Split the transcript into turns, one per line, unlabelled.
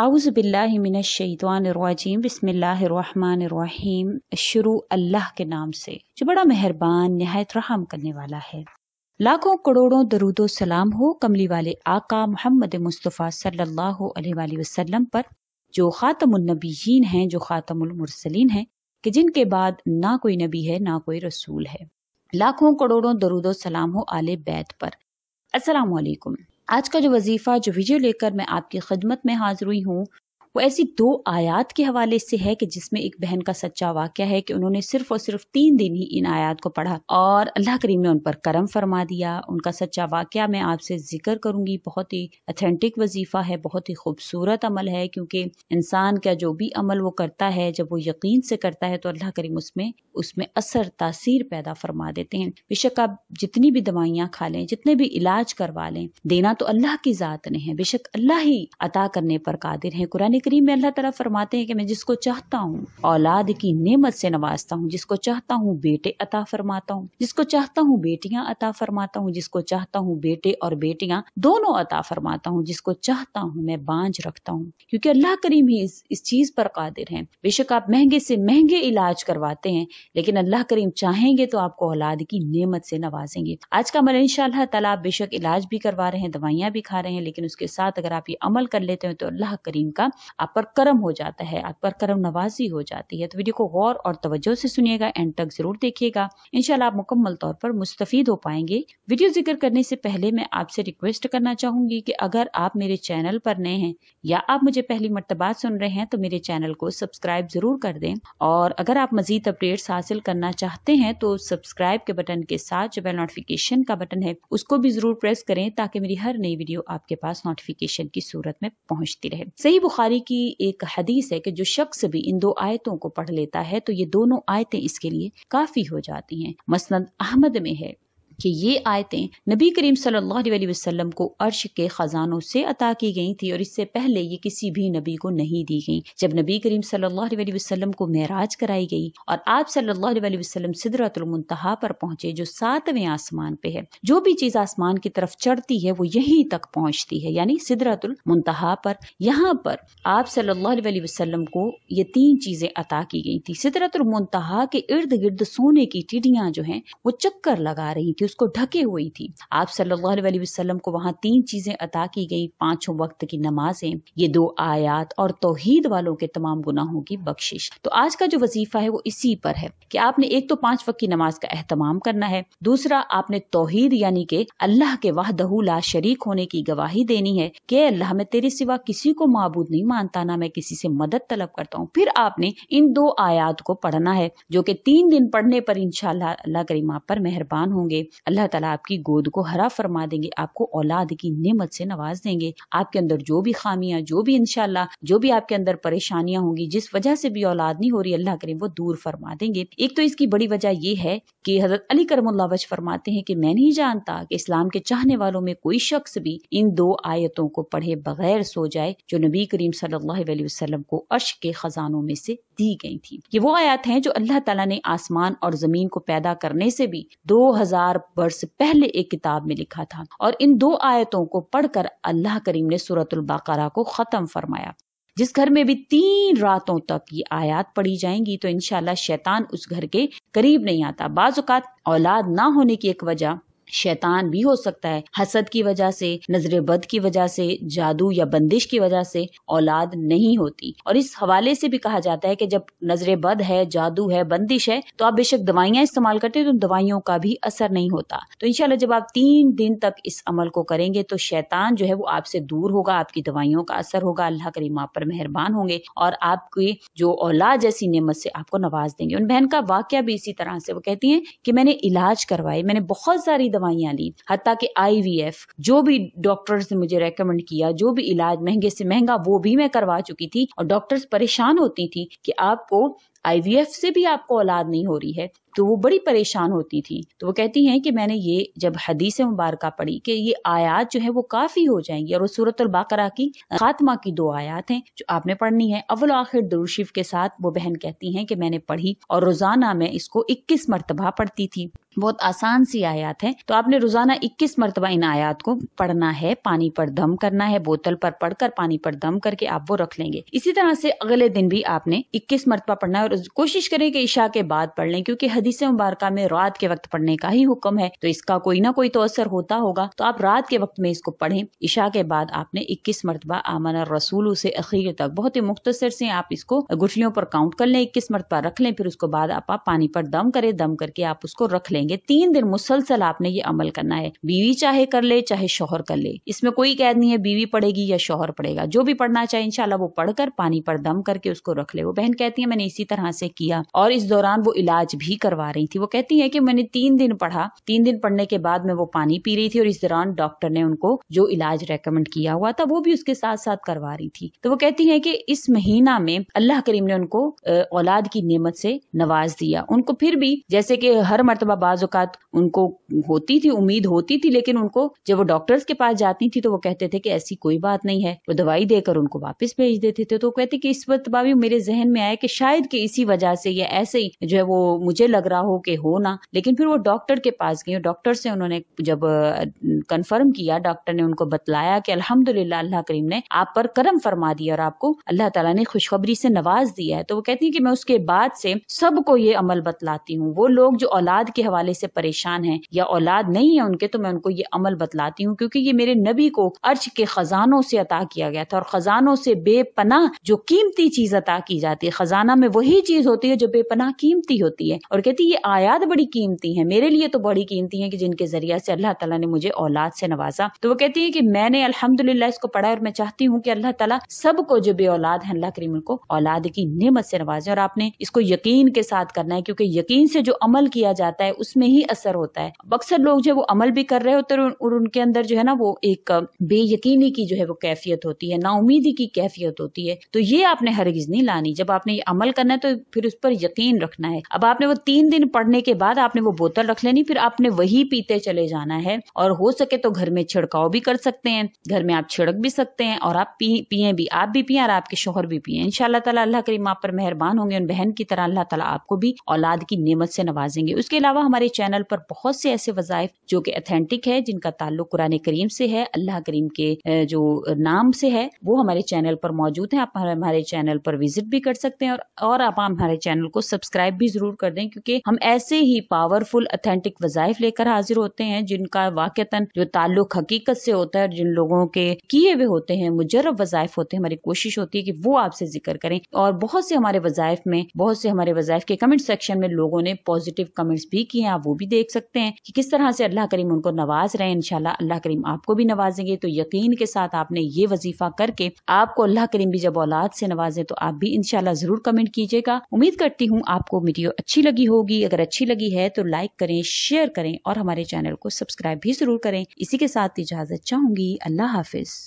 आउज़बिल्लिमिनशैतवानरवाजीम बसमीम शुरू अल्लाह के नाम से जो बड़ा मेहरबान नहायत रहा करने वाला है लाखों करोड़ों दरुदो सलाम हो कमली वाले आका मोहम्मद मुस्तफ़ा सल्ला वसलम पर जो खातमनबीन हैं जो खातमसलिन हैं कि जिनके बाद ना कोई नबी है ना कोई रसूल है लाखों करोड़ों दरुदो सलाम हो आले बैत पर असलकुम आज का जो वजीफ़ा जो वीडियो लेकर मैं आपकी खिदमत में हाज़िर हुई हूँ वो ऐसी दो आयात के हवाले से है कि जिसमें एक बहन का सच्चा वाक्य है कि उन्होंने सिर्फ और सिर्फ तीन दिन ही इन आयात को पढ़ा और अल्लाह करीम ने उन पर करम फरमा दिया उनका सच्चा वाक्य मैं आपसे जिक्र करूंगी बहुत ही अथेंटिक वजीफा है बहुत ही खूबसूरत अमल है क्योंकि इंसान का जो भी अमल वो करता है जब वो यकीन से करता है तो अल्लाह करीम उसमें उसमें असर तासीर पैदा फरमा देते हैं बेशक आप जितनी भी दवाइयाँ खा लें जितने भी इलाज करवा लें देना तो अल्लाह की ज़ात ने है बेशक अल्लाह ही अता करने पर कादिर है कुरानी करीम में अल्लाह तला फरमाते हैं कि मैं जिसको चाहता हूँ औलाद की नियमत से नवाजता हूँ जिसको चाहता हूँ बेटे अता फरमाता हूँ जिसको चाहता हूँ बेटियाँ अता फरमाता हूँ जिसको चाहता हूँ बेटे और बेटियाँ दोनों अता फरमाता हूँ जिसको चाहता हूँ मैं बांझ रखता हूँ क्योंकि अल्लाह करीम ही इस, इस चीज पर कादिर है बेशक आप महंगे से महंगे इलाज करवाते हैं लेकिन अल्लाह करीम चाहेंगे तो आपको औलाद की नियमत से नवाजेंगे आज का मन इन तला आप बेशक इलाज भी करवा रहे हैं दवाइयाँ भी खा रहे हैं लेकिन उसके साथ अगर आप ये अमल कर लेते हैं तो अल्लाह करीम का आप पर करम हो जाता है आप पर करम नवाजी हो जाती है तो वीडियो को गौर और तवज्जो से सुनिएगा एंड तक जरूर देखिएगा इनशाला आप मुकम्मल तौर पर मुस्तफ़ हो पाएंगे वीडियो जिक्र करने से पहले मैं आपसे रिक्वेस्ट करना चाहूंगी कि अगर आप मेरे चैनल पर नए हैं या आप मुझे पहली मरतबा सुन रहे हैं तो मेरे चैनल को सब्सक्राइब जरूर कर दें और अगर आप मजीद अपडेट्स हासिल करना चाहते हैं तो सब्सक्राइब के बटन के साथ जो बेल नोटिफिकेशन का बटन है उसको भी जरूर प्रेस करें ताकि मेरी हर नई वीडियो आपके पास नोटिफिकेशन की सूरत में पहुंचती रहे सही बुखारी की एक हदीस है कि जो शख्स भी इन दो आयतों को पढ़ लेता है तो ये दोनों आयतें इसके लिए काफी हो जाती हैं मसनद अहमद में है कि ये आयतें नबी करीम सल्लल्लाहु अलैहि वसल्लम को अर्श के खजानों से अता की गई थी और इससे पहले ये किसी भी नबी को नहीं दी गई जब नबी करीम सल्लल्लाहु अलैहि वसल्लम को महराज कराई गई और आप सल्लल्लाहु अलैहि वसल्लम सिदरतुलमतहा पर पहुंचे जो सातवें आसमान पे है जो भी चीज आसमान की तरफ चढ़ती है वो यहीं तक पहुंचती है यानी सिदरतुलमतहा पर यहाँ पर आप सल्लल्लाहु अलैहि वसल्लम को ये तीन चीजें अता की गई थी सिदरतुलमतहा के इर्द गिर्द सोने की टिडियां जो है वो चक्कर लगा रही थी कि उसको ढके हुई थी आप सल्लल्लाहु अलैहि वसल्लम को वहाँ तीन चीजें अता की गई पांचों वक्त की नमाजें ये दो आयात और तोहहीद वालों के तमाम गुनाहों की बख्शिश तो आज का जो वजीफा है वो इसी पर है की आपने एक तो पांच वक्त की नमाज का अहतमाम करना है दूसरा आपने तोहहीद यानी के अल्लाह के वाह दहूला शरीक होने की गवाही देनी है के अल्लाह में तेरे सिवा किसी को मबूद नहीं मानता ना मैं किसी से मदद तलब करता हूँ फिर आपने इन दो आयात को पढ़ना है जो कि तीन दिन पढ़ने पर इनशाला अल्लाह करीमा पर मेहरबान होंगे अल्लाह ताला आपकी गोद को हरा फरमा देंगे आपको औलाद की नेमत से नवाज देंगे आपके अंदर जो भी खामियां जो भी इनशाला जो भी आपके अंदर परेशानियां होंगी जिस वजह से भी औलाद नहीं हो रही अल्लाह करीम वो दूर फरमा देंगे एक तो इसकी बड़ी वजह ये है की हजरत अली करम वज फरमाते हैं की मैं नहीं जानता की इस्लाम के चाहने वालों में कोई शख्स भी इन दो आयतों को पढ़े बगैर सो जाए जो नबी करीम सल्लाम को अश के खजानों में से दी गई थी ये वो आयात हैं जो अल्लाह ताला ने आसमान और जमीन को पैदा करने से भी दो हजार हजार वर्ष पहले एक किताब में लिखा था और इन दो आयतों को पढ़कर अल्लाह करीम ने सूरतुल बकरा को खत्म फरमाया जिस घर में भी तीन रातों तक ये आयात पढ़ी जाएंगी तो इनशाला शैतान उस घर के करीब नहीं आता बाजुकात औलाद ना होने की एक वजह शैतान भी हो सकता है हसद की वजह से नजर बद की वजह से जादू या बंदिश की वजह से औलाद नहीं होती और इस हवाले से भी कहा जाता है कि जब नजर बद है जादू है बंदिश है तो आप बेशक दवाइयाँ इस्तेमाल करते हैं तो दवाइयों का भी असर नहीं होता तो इनशाला जब आप तीन दिन तक इस अमल को करेंगे तो शैतान जो है वो आपसे दूर होगा आपकी दवाइयों का असर होगा अल्लाह करीम आप पर मेहरबान होंगे और आपकी जो औलाद जैसी नियमत से आपको नवाज देंगे उन बहन का वाक्य भी इसी तरह से वो कहती है कि मैंने इलाज करवाए मैंने बहुत सारी दवा दवाइयाँ ली हती कि आईवीएफ जो भी डॉक्टर्स ने मुझे रेकमेंड किया जो भी इलाज महंगे से महंगा वो भी मैं करवा चुकी थी और डॉक्टर्स परेशान होती थी कि आपको आईवीएफ से भी आपको औलाद नहीं हो रही है तो वो बड़ी परेशान होती थी तो वो कहती हैं कि मैंने ये जब हदीस मुबारक पढ़ी कि ये आयात जो है वो काफ़ी हो जाएंगी और वो सूरत बाकरा की खात्मा की दो आयात हैं जो आपने पढ़नी है अवल आखिर दुरुशिफ के साथ वो बहन कहती हैं कि मैंने पढ़ी और रोज़ाना मैं इसको इक्कीस मरतबा पढ़ती थी बहुत आसान सी आयात है तो आपने रोजाना 21 मरतबा इन आयात को पढ़ना है पानी पर दम करना है बोतल पर पढ़कर पानी पर दम करके आप वो रख लेंगे इसी तरह से अगले दिन भी आपने 21 मरतबा पढ़ना है और कोशिश करें कि ईशा के बाद पढ़ लें क्योंकि हदीस मुबारक में रात के वक्त पढ़ने का ही हुक्म है तो इसका कोई ना कोई तो असर होता होगा तो आप रात के वक्त में इसको पढ़ें ईशा के बाद आपने इक्कीस मरतबा आमन रसूल से अखीर तक बहुत ही मुख्तसर से आप इसको गुठलियों पर काउंट कर लें इक्कीस मरतबा रख लें फिर उसके बाद आप, आप पानी पर दम करें दम करके आप उसको रख लेंगे तीन दिन मुसलसल आपने ये अमल करना है बीवी चाहे कर ले चाहे शोहर कर ले इसमें कोई कैद नहीं है बीवी पड़ेगी या शोहर पड़ेगा जो भी पढ़ना चाहे इनशाला वो पढ़कर पानी पर दम करके उसको रख ले वो बहन कहती है मैंने इसी तरह से किया और इस दौरान वो इलाज भी कर करवा रही थी वो कहती है कि मैंने तीन दिन पढ़ा तीन दिन पढ़ने के बाद में वो पानी पी रही थी और इस दौरान डॉक्टर ने उनको जो इलाज रेकमेंड किया हुआ था वो भी उसके साथ साथ करवा रही थी तो वो कहती है कि इस महीना में अल्लाह करीम ने उनको औलाद की नियमत से नवाज दिया उनको फिर भी जैसे कि हर मरतबा बाज़ात उनको होती थी उम्मीद होती थी लेकिन उनको जब वो डॉक्टर्स के पास जाती थी तो वो कहते थे कि ऐसी कोई बात नहीं है वो दवाई देकर उनको वापस भेज देते थे तो वो कहते कि इस मरतबा भी मेरे जहन में आया कि शायद कि इसी वजह से या ऐसे ही जो है वो मुझे लग लग रहा हो कि हो ना लेकिन फिर वो डॉक्टर के पास गई डॉक्टर से उन्होंने जब कंफर्म किया डॉक्टर ने उनको बतलाया कि अल्हम्दुलिल्लाह अल्लाह करीम ने आप पर करम फरमा दिया और आपको अल्लाह ताला ने खुशखबरी से नवाज दिया है तो वो कहती है कि मैं उसके बाद से सबको ये अमल बतलाती हूँ वो लोग जो औलाद के हवाले से परेशान है या औलाद नहीं है उनके तो मैं उनको ये अमल बतलाती हूँ क्योंकि ये मेरे नबी को अर्ज के खजानों से अता किया गया था और खजानों से बेपना जो कीमती चीज अता की जाती है खजाना में वही चीज होती है जो बेपना कीमती होती है और कहती ये आयात बड़ी कीमती है मेरे लिए तो बड़ी कीमती है कि जिनके जरिया से अल्लाह तला ने मुझे औलाद से नवाजा तो वो कहती है कि मैंने अलहमदुल्ला इसको पढ़ा और मैं चाहती हूँ कि अल्लाह तला सबको जो बे औलाद है अल्लाह करीम को औलाद की नेमत से नवाजे और आपने इसको यकीन के साथ करना है क्योंकि यकीन से जो अमल किया जाता है उसमें ही असर होता है अक्सर लोग जो वो अमल भी कर रहे होते हैं और उनके अंदर जो है ना वो एक बेयकीनी की जो है वो कैफियत होती है नाउमीदी की कैफियत होती है तो ये आपने हरगिज नहीं लानी जब आपने ये अमल करना है तो फिर उस पर यकीन रखना है अब आपने वो तीन तीन दिन पड़ने के बाद आपने वो बोतल रख लेनी फिर आपने वही पीते चले जाना है और हो सके तो घर में छिड़काव भी कर सकते हैं घर में आप छिड़क भी सकते हैं और आप पिए भी आप भी पिए और आपके शोहर भी पिए इनशाला तला अल्लाह करीम आप पर मेहरबान होंगे उन बहन की तरह अल्लाह तला आपको भी औलाद की नियमत से नवाजेंगे उसके अलावा हमारे चैनल पर बहुत से ऐसे वजायफ जो कि अथेंटिक है जिनका ताल्लुक कुरान करीम से है अल्लाह करीम के जो नाम से है वो हमारे चैनल पर मौजूद है आप हमारे चैनल पर विजिट भी कर सकते हैं और आप हमारे चैनल को सब्सक्राइब भी जरूर कर दें क्योंकि के हम ऐसे ही पावरफुल अथेंटिक वजायफ लेकर हाजिर होते हैं जिनका वाक़ता जो ताल्लुक हकीकत से होता है जिन लोगों के किए हुए होते हैं मुजरब वजायफ होते हैं हमारी कोशिश होती है कि वो आपसे जिक्र करें और बहुत से हमारे वजायफ में बहुत से हमारे वजायफ के कमेंट सेक्शन में लोगों ने पॉजिटिव कमेंट्स भी किए हैं आप वो भी देख सकते हैं कि किस तरह से अल्लाह करीम उनको नवाज रहे हैं इनशाला अल्लाह करीम आपको भी नवाजेंगे तो यकीन के साथ आपने ये वजीफा करके आपको अल्लाह करीम भी जब औलाद से नवाजे तो आप भी इनशाला जरूर कमेंट कीजिएगा उम्मीद करती हूँ आपको वीडियो अच्छी लगी होगी अगर अच्छी लगी है तो लाइक करें शेयर करें और हमारे चैनल को सब्सक्राइब भी जरूर करें इसी के साथ इजाजत चाहूंगी अल्लाह हाफिज